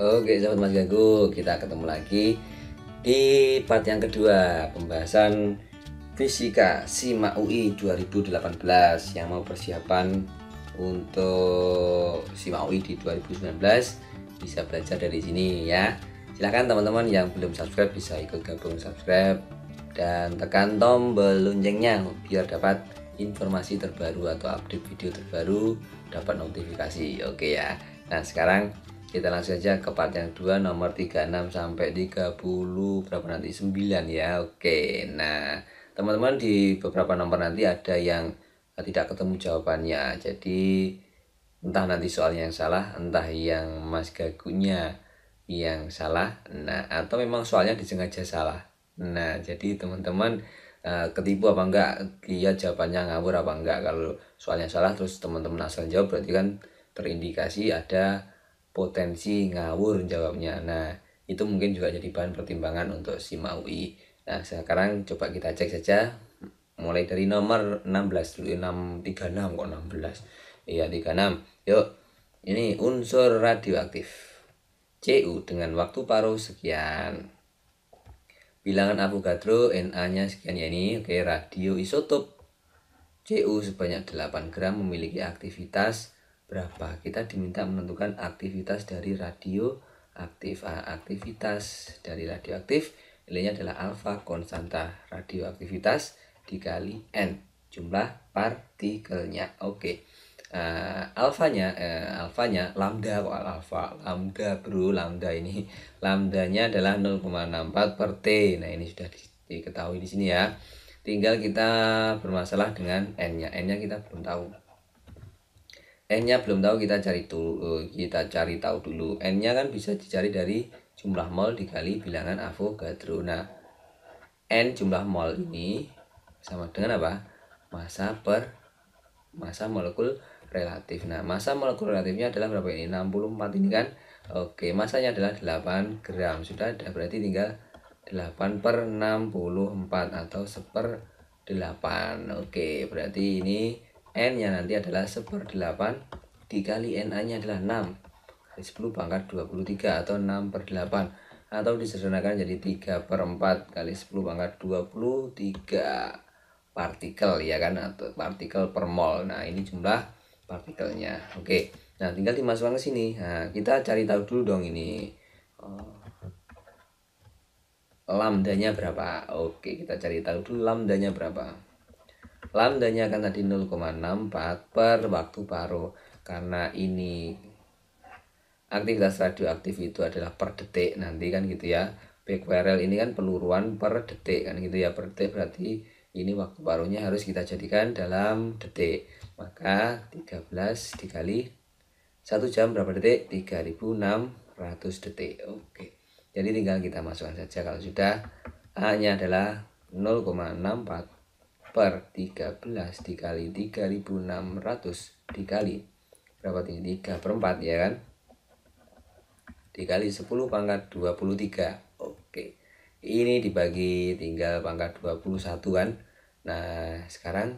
Oke sahabat Mas Ganggu, kita ketemu lagi di part yang kedua pembahasan fisika SIMA UI 2018 yang mau persiapan untuk SIMA UI di 2019 bisa belajar dari sini ya. Silahkan teman-teman yang belum subscribe bisa ikut gabung subscribe dan tekan tombol loncengnya biar dapat informasi terbaru atau update video terbaru dapat notifikasi. Oke ya. Nah, sekarang kita langsung saja ke part yang dua nomor 36 sampai 30 berapa nanti 9 ya oke nah teman-teman di beberapa nomor nanti ada yang eh, tidak ketemu jawabannya jadi entah nanti soal yang salah entah yang mas gagunya yang salah nah atau memang soalnya disengaja salah nah jadi teman-teman uh, ketipu apa enggak dia jawabannya ngawur apa enggak kalau soalnya salah terus teman-teman asal jawab berarti kan terindikasi ada potensi ngawur jawabnya nah itu mungkin juga jadi bahan pertimbangan untuk si Maui nah sekarang coba kita cek saja mulai dari nomor 16 dulu 636 kok 16 iya 36 yuk ini unsur radioaktif CU dengan waktu paruh sekian bilangan Avogadro Na nya sekian ya ini oke radioisotop CU sebanyak 8 gram memiliki aktivitas berapa kita diminta menentukan aktivitas dari radio radioaktif aktivitas dari radioaktif nilainya adalah alfa konstanta radioaktivitas dikali n jumlah partikelnya oke okay. uh, eh, alfanya uh, alfanya lambda kok alfa lambda bro lambda ini lambdanya adalah 0,64 per t nah ini sudah diketahui di sini ya tinggal kita bermasalah dengan n nya n nya kita belum tahu n-nya belum tahu kita cari dulu eh, kita cari tahu dulu n-nya kan bisa dicari dari jumlah mol dikali bilangan Avogadro nah n jumlah mol ini sama dengan apa masa per masa molekul relatif nah masa molekul relatifnya adalah berapa ini 64 ini kan oke masanya adalah 8 gram sudah ada berarti tinggal 8 per 64 atau seper 8 oke berarti ini n nya nanti adalah 1 per 8 dikali na nya adalah 6 kali 10 pangkat 23 atau 6 per 8 atau disederhanakan jadi 3 per 4 kali 10 pangkat 23 partikel ya kan atau partikel per mol nah ini jumlah partikelnya oke nah tinggal dimasukkan ke sini nah kita cari tahu dulu dong ini eh, lambdanya berapa oke kita cari tahu dulu lambdanya berapa lambdanya akan tadi 0,64 per waktu paruh karena ini aktivitas radioaktif itu adalah per detik nanti kan gitu ya becquerel ini kan peluruan per detik kan gitu ya per detik berarti ini waktu paruhnya harus kita jadikan dalam detik maka 13 dikali 1 jam berapa detik 3600 detik oke jadi tinggal kita masukkan saja kalau sudah hanya adalah 0,64 per 13 dikali 3600 dikali berapa tinggi 3 per 4 ya kan dikali 10 pangkat 23 oke ini dibagi tinggal pangkat 21 kan nah sekarang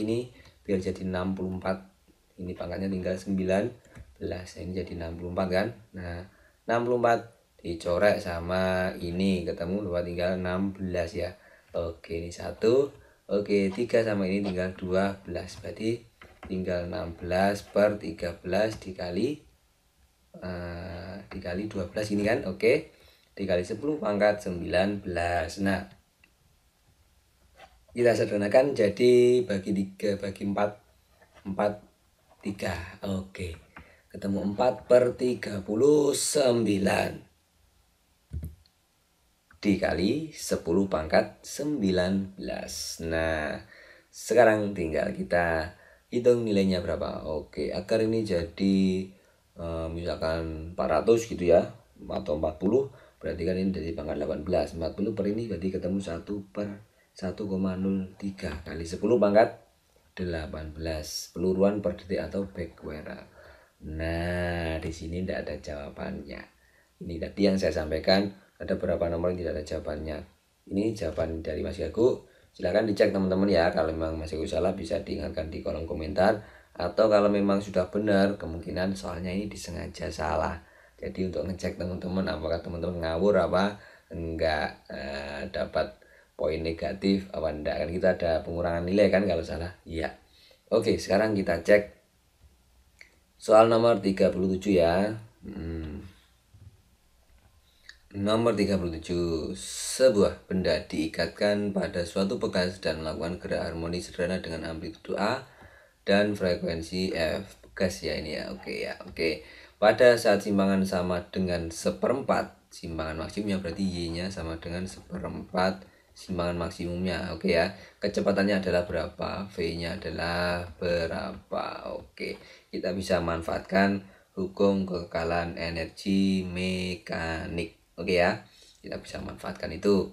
ini biar jadi 64 ini pangkatnya tinggal 19 ini jadi 64 kan nah 64 dicorek sama ini ketemu dua tinggal 16 ya oke ini satu Oke 3 sama ini tinggal 12 Berarti tinggal 16 per 13 dikali uh, Dikali 12 ini kan Oke Dikali 10 pangkat 19 Nah Kita sederhanakan jadi bagi 3 bagi 4 4 3 Oke Ketemu 4 per 39 dikali 10 pangkat 19. Nah, sekarang tinggal kita hitung nilainya berapa. Oke, akar ini jadi eh, misalkan 400 gitu ya, atau 40, berarti kan ini jadi pangkat 18. 40 per ini berarti ketemu 1 per 1,03 kali 10 pangkat 18 peluruan per detik atau backware Nah, di sini tidak ada jawabannya. Ini tadi yang saya sampaikan ada beberapa nomor yang tidak ada jawabannya ini jawaban dari Mas Yago silahkan dicek teman-teman ya kalau memang Mas Gagu salah bisa diingatkan di kolom komentar atau kalau memang sudah benar kemungkinan soalnya ini disengaja salah jadi untuk ngecek teman-teman apakah teman-teman ngawur apa enggak eh, dapat poin negatif apa enggak kan kita ada pengurangan nilai kan kalau salah iya oke sekarang kita cek soal nomor 37 ya hmm. Nomor 37. Sebuah benda diikatkan pada suatu bekas dan melakukan gerak harmoni sederhana dengan amplitudo A dan frekuensi F. Bekas ya ini ya. Oke ya. Oke. Pada saat simpangan sama dengan seperempat, simpangan maksimumnya berarti Y-nya sama dengan seperempat simpangan maksimumnya. Oke ya. Kecepatannya adalah berapa? V-nya adalah berapa? Oke. Kita bisa manfaatkan hukum kekekalan energi mekanik oke okay ya kita bisa manfaatkan itu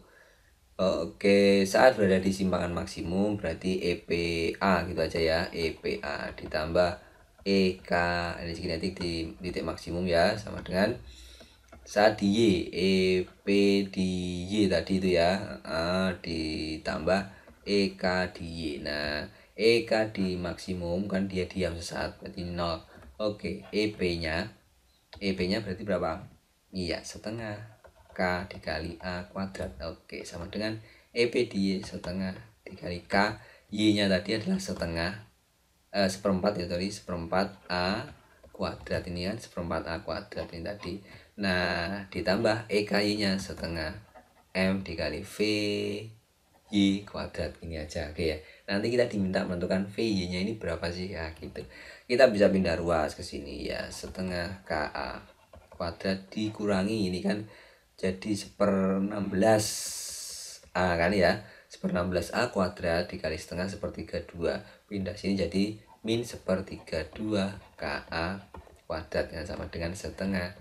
Oke, saat berada di simpangan maksimum berarti EPA gitu aja ya, EPA ditambah EK energi kinetik di titik maksimum ya sama dengan saat di Y, EP di Y tadi itu ya, A ditambah EK di Y. Nah, EK di maksimum kan dia diam sesaat berarti 0. Oke, EP-nya EP-nya berarti berapa? Iya, setengah K dikali A kuadrat. Oke, sama dengan EP di setengah dikali K. Y-nya tadi adalah setengah. Eh, seperempat ya tadi, seperempat A kuadrat ini kan, seperempat A kuadrat ini tadi. Nah, ditambah EKY-nya setengah. M dikali V Y kuadrat ini aja oke ya nanti kita diminta menentukan v y nya ini berapa sih ya gitu kita bisa pindah ruas ke sini ya setengah KA kuadrat dikurangi ini kan jadi 1 16 A kan ya 1 16 A kuadrat dikali setengah sepertiga 2 pindah sini jadi min sepertiga 2 KA kuadrat yang sama dengan setengah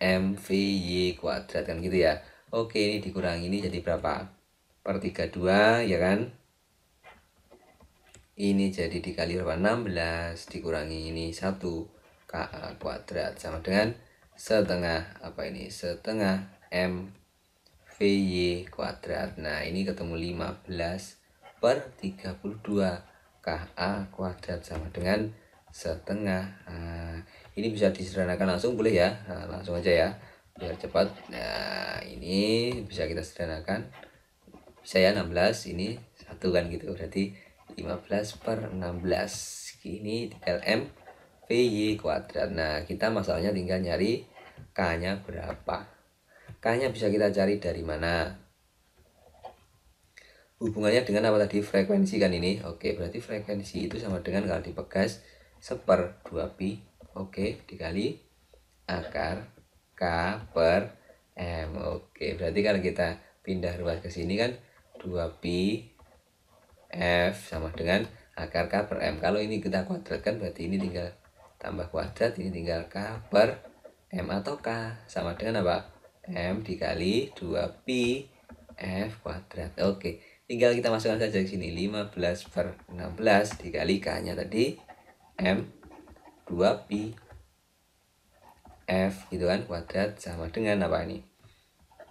MVY kuadrat kan gitu ya Oke ini dikurangi ini jadi berapa per 32 ya kan ini jadi dikali berapa 16 dikurangi ini 1 KA kuadrat sama dengan setengah apa ini setengah m VY kuadrat Nah ini ketemu 15 per 32 KA kuadrat sama dengan setengah nah, Ini bisa disederhanakan langsung boleh ya nah, Langsung aja ya biar cepat Nah ini bisa kita sederhanakan Bisa ya 16 ini satu kan gitu berarti 15 per 16 Ini LM PY kuadrat nah kita masalahnya tinggal nyari K nya berapa K nya bisa kita cari dari mana hubungannya dengan apa tadi frekuensi kan ini oke berarti frekuensi itu sama dengan kalau dipegas seper 2 pi oke dikali akar K per M oke berarti kalau kita pindah ruas ke sini kan 2 pi F sama dengan akar K per M kalau ini kita kuadratkan berarti ini tinggal tambah kuadrat ini tinggal K per M atau K sama dengan apa? M dikali 2 p F kuadrat oke tinggal kita masukkan saja ke sini 15 per 16 dikali K nya tadi M 2 p F gitu kan kuadrat sama dengan apa ini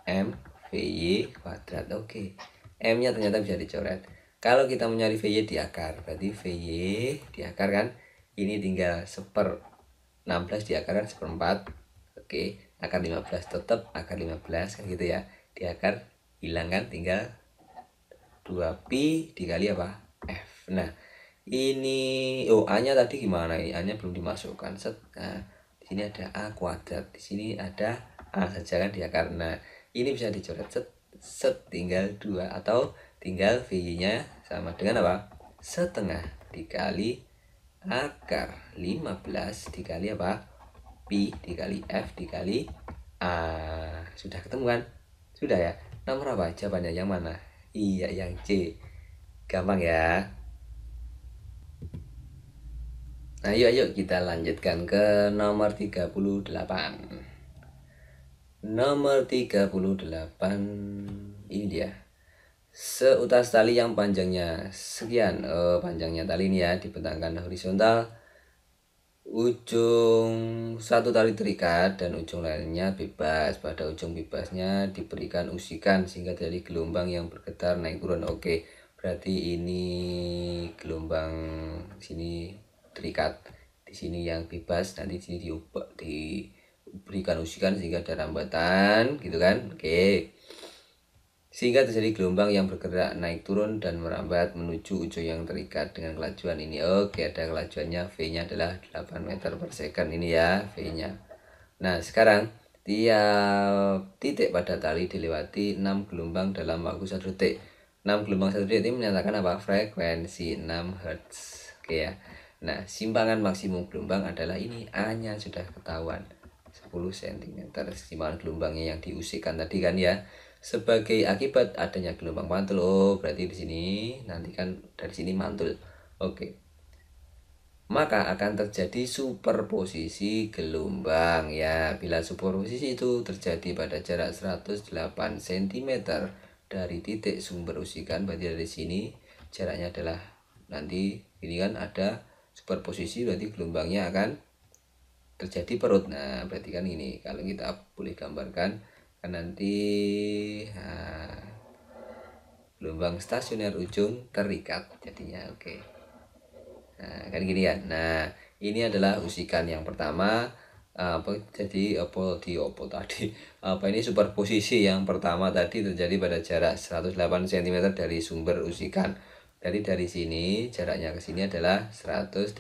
M VY kuadrat oke M nya ternyata bisa dicoret kalau kita mencari VY di akar berarti VY di akar kan ini tinggal seper 16 diakarkan seperempat oke akar 15 tetap akar 15 kan gitu ya diakar akar hilangkan tinggal 2pi dikali apa f nah ini oh a nya tadi gimana ini a nya belum dimasukkan set nah di sini ada a kuadrat di sini ada a saja kan dia karena ini bisa dicoret set set tinggal 2 atau tinggal v nya sama dengan apa setengah dikali akar 15 dikali apa? pi dikali F dikali A. Sudah ketemu kan? Sudah ya? Nomor apa jawabannya? Yang mana? Iya, yang C. Gampang ya? Nah, yuk, yuk kita lanjutkan ke nomor 38. Nomor 38 ini dia seutas tali yang panjangnya sekian eh, panjangnya tali ini ya dibentangkan horizontal ujung satu tali terikat dan ujung lainnya bebas pada ujung bebasnya diberikan usikan sehingga dari gelombang yang bergetar naik turun oke berarti ini gelombang sini terikat di sini yang bebas nanti sini diubah diberikan usikan sehingga ada rambatan gitu kan oke sehingga terjadi gelombang yang bergerak naik turun dan merambat menuju ujung yang terikat dengan kelajuan ini oke ada kelajuannya V nya adalah 8 meter per second ini ya V nya nah sekarang tiap titik pada tali dilewati 6 gelombang dalam waktu 1 detik 6 gelombang 1 detik ini menyatakan apa? frekuensi 6 Hz oke ya nah simpangan maksimum gelombang adalah ini A nya sudah ketahuan 10 cm simpangan gelombangnya yang diusikkan tadi kan ya sebagai akibat adanya gelombang mantul oh berarti di sini nanti kan dari sini mantul oke maka akan terjadi superposisi gelombang ya bila superposisi itu terjadi pada jarak 108 cm dari titik sumber usikan berarti dari sini jaraknya adalah nanti ini kan ada superposisi berarti gelombangnya akan terjadi perut nah berarti kan ini kalau kita boleh gambarkan nanti nah, lubang stasioner ujung terikat jadinya oke okay. nah kan gini ya nah ini adalah usikan yang pertama apa jadi apa di opo tadi apa ini superposisi yang pertama tadi terjadi pada jarak 108 cm dari sumber usikan jadi dari sini jaraknya ke sini adalah 108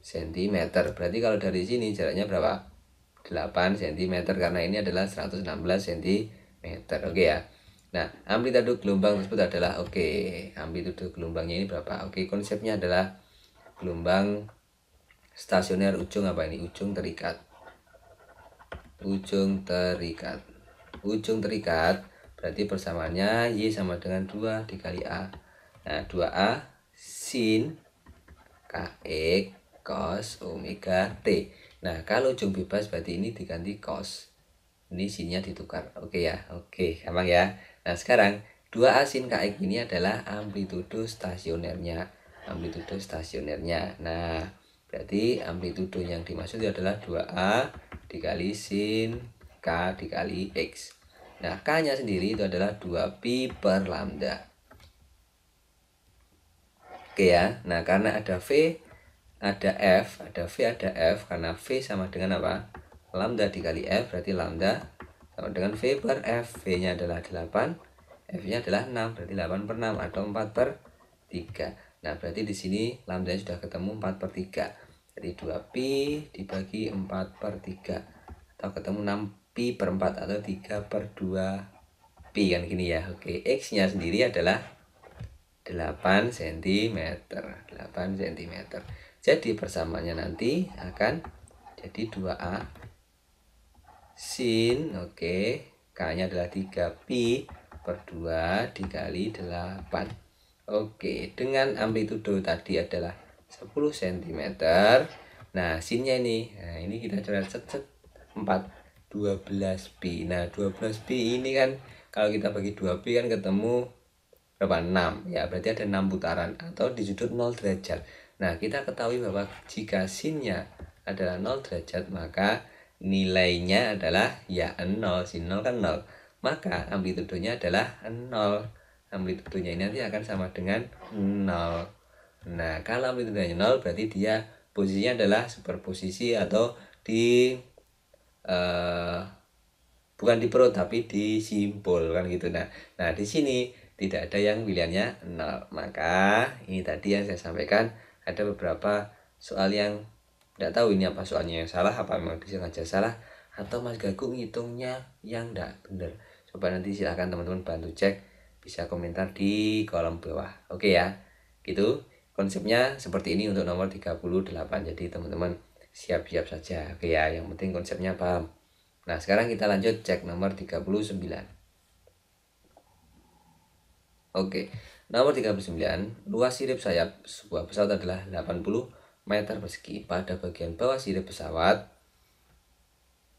cm berarti kalau dari sini jaraknya berapa cm karena ini adalah 116 cm oke okay ya Nah, amplitudo gelombang tersebut adalah oke. Okay, amplitudo gelombangnya ini berapa? Oke, okay, konsepnya adalah gelombang stasioner ujung apa ini? Ujung terikat. Ujung terikat. Ujung terikat berarti persamaannya Y sama dengan 2 dikali A. Nah, 2A sin KX e cos omega T. Nah, kalau ujung bebas berarti ini diganti cos. Ini sinnya ditukar. Oke ya, oke, gampang ya. Nah, sekarang 2 a sin KX ini adalah amplitudo stasionernya. Amplitudo stasionernya. Nah, berarti amplitudo yang dimaksud adalah 2A dikali sin K dikali X. Nah, K-nya sendiri itu adalah 2pi per lambda. Oke ya. Nah, karena ada V, ada F, ada V, ada F karena V sama dengan apa? Lambda dikali F berarti lambda sama dengan V per F. V-nya adalah 8, F-nya adalah 6 berarti 8 per 6 atau 4 per 3. Nah berarti di sini lambda sudah ketemu 4 per 3. Jadi 2 p dibagi 4 per 3 atau ketemu 6 p per 4 atau 3 per 2 p kan gini ya. Oke, x-nya sendiri adalah 8 cm 8 cm jadi persamaannya nanti akan jadi 2A sin oke okay. K-nya adalah 3 p per 2 dikali 8. Oke, dengan amplitudo tadi adalah 10 cm. Nah, sinnya ini. Nah, ini kita coret set set 4 12 B Nah, 12 B ini kan kalau kita bagi 2 B kan ketemu berapa? 6. Ya, berarti ada 6 putaran atau di sudut 0 derajat. Nah, kita ketahui bahwa jika sinnya adalah 0 derajat, maka nilainya adalah ya 0, sin 0 kan 0. Maka amplitudonya adalah 0. Amplitudonya ini nanti akan sama dengan 0. Nah, kalau amplitudonya 0 berarti dia posisinya adalah superposisi atau di uh, bukan di perut tapi di simbol kan gitu. Nah, nah di sini tidak ada yang pilihannya 0. Maka ini tadi yang saya sampaikan ada beberapa soal yang tidak tahu ini apa soalnya yang salah apa memang disengaja salah atau Mas Gagung ngitungnya yang tidak benar coba nanti silahkan teman-teman bantu cek bisa komentar di kolom bawah oke ya gitu konsepnya seperti ini untuk nomor 38 jadi teman-teman siap-siap saja oke ya yang penting konsepnya paham nah sekarang kita lanjut cek nomor 39 oke Nomor 39, luas sirip sayap sebuah pesawat adalah 80 meter persegi. Pada bagian bawah sirip pesawat,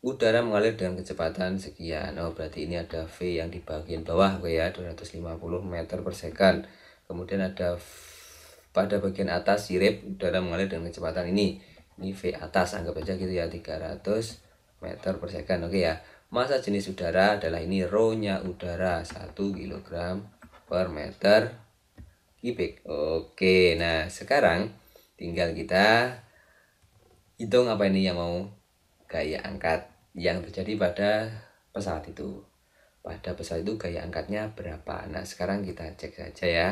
udara mengalir dengan kecepatan sekian. Oh, berarti ini ada V yang di bagian bawah, oke ya, 250 meter per second. Kemudian ada v, pada bagian atas sirip udara mengalir dengan kecepatan ini. Ini V atas, anggap aja gitu ya, 300 meter per second, oke ya. Masa jenis udara adalah ini, rho-nya udara 1 kilogram per meter kubik. Oke, nah sekarang tinggal kita hitung apa ini yang mau gaya angkat yang terjadi pada pesawat itu. Pada pesawat itu gaya angkatnya berapa? Nah, sekarang kita cek saja ya.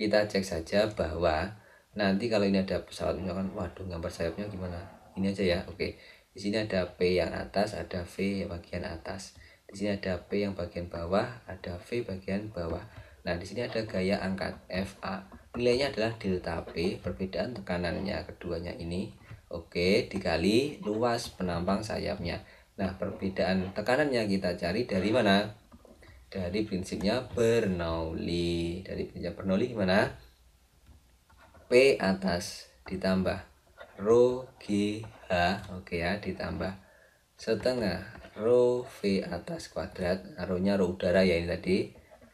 Kita cek saja bahwa nanti kalau ini ada pesawat misalkan waduh gambar sayapnya gimana? Ini aja ya. Oke. Di sini ada P yang atas, ada V yang bagian atas. Di sini ada P yang bagian bawah, ada V bagian bawah Nah, di sini ada gaya angkat FA. Nilainya adalah delta P, perbedaan tekanannya keduanya ini. Oke, dikali luas penampang sayapnya. Nah, perbedaan tekanannya kita cari dari mana? Dari prinsipnya Bernoulli. Dari prinsip Bernoulli gimana? P atas ditambah Rho G H, oke ya, ditambah setengah Rho V atas kuadrat, rho nya rho udara ya ini tadi,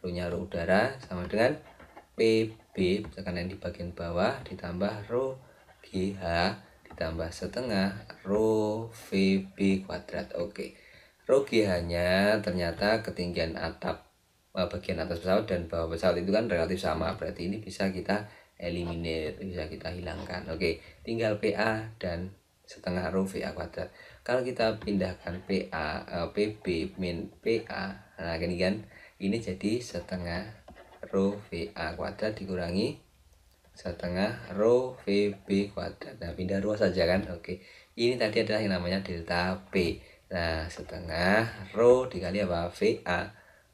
rohnya roh udara sama dengan PB tekanan di bagian bawah ditambah rho GH ditambah setengah rho VB kuadrat. Oke. Rho GH nya ternyata ketinggian atap eh, bagian atas pesawat dan bawah pesawat itu kan relatif sama berarti ini bisa kita eliminir bisa kita hilangkan oke tinggal PA dan setengah rho VA kuadrat kalau kita pindahkan PA eh, PB min PA nah ini kan ini jadi setengah rho VA kuadrat dikurangi setengah rho VB kuadrat nah pindah ruas saja kan oke ini tadi adalah yang namanya delta P nah setengah rho dikali apa VA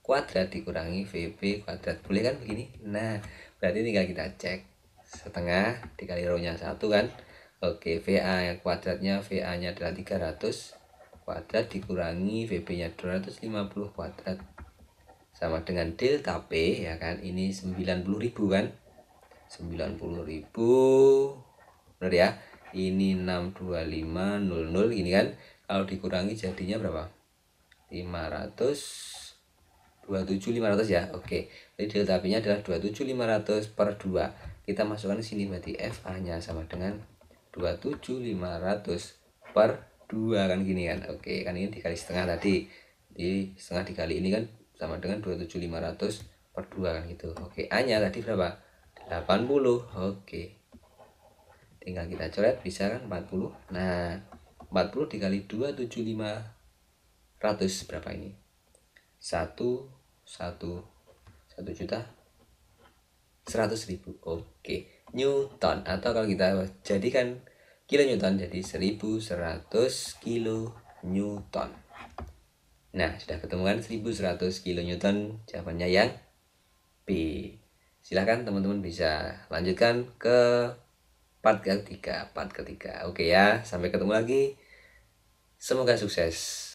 kuadrat dikurangi VB kuadrat boleh kan begini nah berarti tinggal kita cek setengah dikali rho nya satu kan oke VA yang kuadratnya VA nya adalah 300 kuadrat dikurangi VB nya 250 kuadrat sama dengan P ya kan ini 90 ribu kan 90 ribu benar ya ini 62500 ini kan kalau dikurangi jadinya berapa 500 27500 ya oke jadi delta P nya adalah 27500 per 2 kita masukkan di sini berarti F A nya sama dengan 27500 per 2 kan gini kan oke kan ini dikali setengah tadi di setengah dikali ini kan sama dengan 27500 per 2 kan gitu oke A nya tadi berapa 80 oke tinggal kita coret bisa kan 40 nah 40 dikali 27500 berapa ini 1 1 1 juta 100 ribu oke Newton atau kalau kita jadikan kilo Newton jadi 1100 kilo Newton Nah, sudah ketemu kan 1100 kN jawabannya yang B. Silahkan teman-teman bisa lanjutkan ke part ketiga, part ketiga. Oke ya, sampai ketemu lagi. Semoga sukses.